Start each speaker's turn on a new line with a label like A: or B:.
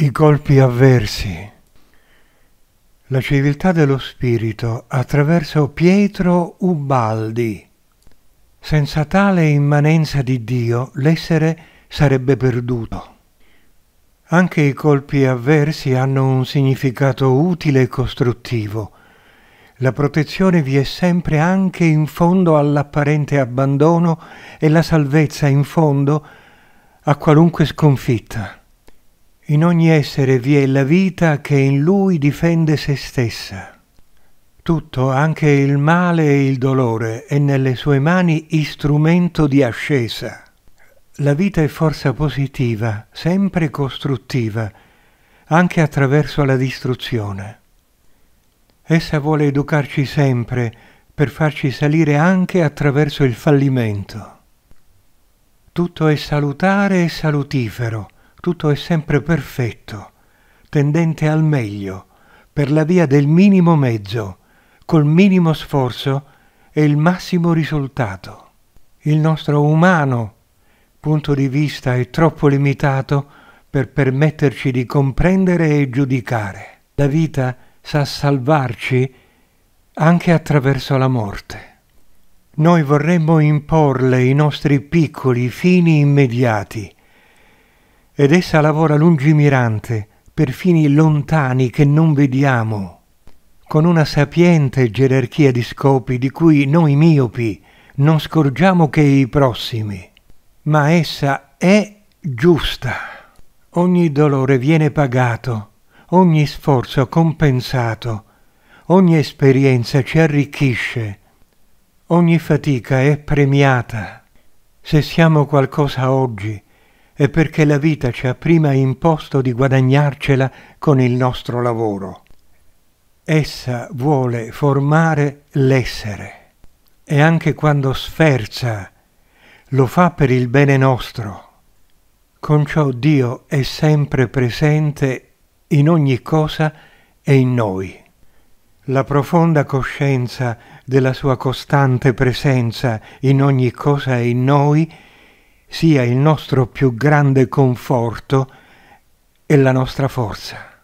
A: i colpi avversi. La civiltà dello spirito attraverso Pietro Ubaldi. Senza tale immanenza di Dio l'essere sarebbe perduto. Anche i colpi avversi hanno un significato utile e costruttivo. La protezione vi è sempre anche in fondo all'apparente abbandono e la salvezza in fondo a qualunque sconfitta. In ogni essere vi è la vita che in lui difende se stessa. Tutto, anche il male e il dolore, è nelle sue mani istrumento di ascesa. La vita è forza positiva, sempre costruttiva, anche attraverso la distruzione. Essa vuole educarci sempre per farci salire anche attraverso il fallimento. Tutto è salutare e salutifero, tutto è sempre perfetto, tendente al meglio, per la via del minimo mezzo, col minimo sforzo e il massimo risultato. Il nostro umano punto di vista è troppo limitato per permetterci di comprendere e giudicare. La vita sa salvarci anche attraverso la morte. Noi vorremmo imporle i nostri piccoli fini immediati, ed essa lavora lungimirante per fini lontani che non vediamo, con una sapiente gerarchia di scopi di cui noi miopi non scorgiamo che i prossimi, ma essa è giusta. Ogni dolore viene pagato, ogni sforzo compensato, ogni esperienza ci arricchisce, ogni fatica è premiata. Se siamo qualcosa oggi, è perché la vita ci ha prima imposto di guadagnarcela con il nostro lavoro. Essa vuole formare l'essere e anche quando sferza lo fa per il bene nostro. Con ciò Dio è sempre presente in ogni cosa e in noi. La profonda coscienza della sua costante presenza in ogni cosa e in noi sia il nostro più grande conforto e la nostra forza.